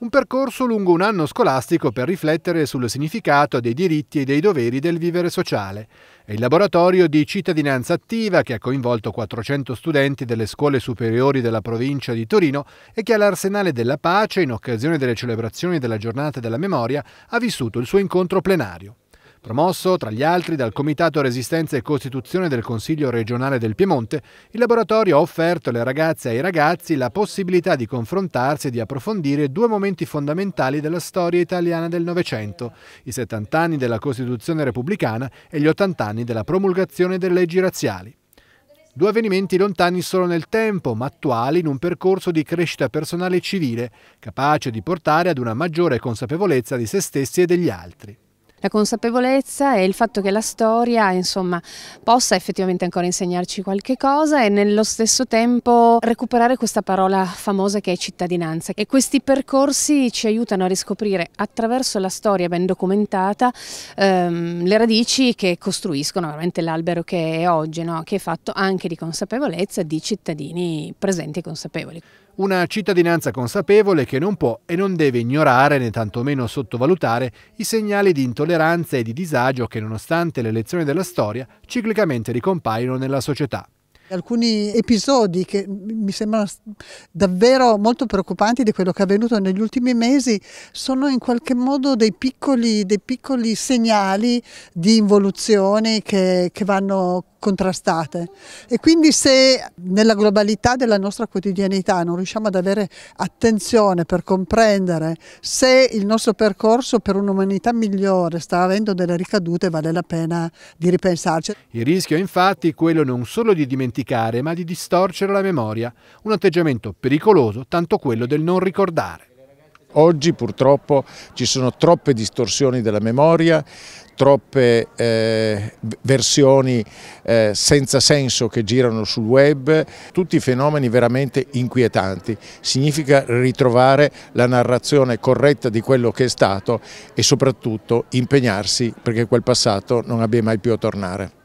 Un percorso lungo un anno scolastico per riflettere sul significato dei diritti e dei doveri del vivere sociale. È il laboratorio di cittadinanza attiva che ha coinvolto 400 studenti delle scuole superiori della provincia di Torino e che all'Arsenale della Pace, in occasione delle celebrazioni della giornata della memoria, ha vissuto il suo incontro plenario. Promosso, tra gli altri, dal Comitato Resistenza e Costituzione del Consiglio regionale del Piemonte, il laboratorio ha offerto alle ragazze e ai ragazzi la possibilità di confrontarsi e di approfondire due momenti fondamentali della storia italiana del Novecento, i 70 anni della Costituzione repubblicana e gli 80 anni della promulgazione delle leggi razziali. Due avvenimenti lontani solo nel tempo, ma attuali in un percorso di crescita personale e civile, capace di portare ad una maggiore consapevolezza di se stessi e degli altri. La consapevolezza e il fatto che la storia insomma, possa effettivamente ancora insegnarci qualche cosa e nello stesso tempo recuperare questa parola famosa che è cittadinanza. E questi percorsi ci aiutano a riscoprire attraverso la storia ben documentata ehm, le radici che costruiscono veramente l'albero che è oggi, no? che è fatto anche di consapevolezza di cittadini presenti e consapevoli. Una cittadinanza consapevole che non può e non deve ignorare né tantomeno sottovalutare i segnali di intolleranza intolleranza e di disagio che nonostante le lezioni della storia ciclicamente ricompaiono nella società. Alcuni episodi che mi sembrano davvero molto preoccupanti di quello che è avvenuto negli ultimi mesi sono in qualche modo dei piccoli, dei piccoli segnali di involuzioni che, che vanno contrastate e quindi se nella globalità della nostra quotidianità non riusciamo ad avere attenzione per comprendere se il nostro percorso per un'umanità migliore sta avendo delle ricadute vale la pena di ripensarci. Il rischio infatti è quello non solo di dimenticare dimenticare, ma di distorcere la memoria, un atteggiamento pericoloso, tanto quello del non ricordare. Oggi purtroppo ci sono troppe distorsioni della memoria, troppe eh, versioni eh, senza senso che girano sul web, tutti fenomeni veramente inquietanti. Significa ritrovare la narrazione corretta di quello che è stato e soprattutto impegnarsi perché quel passato non abbia mai più a tornare.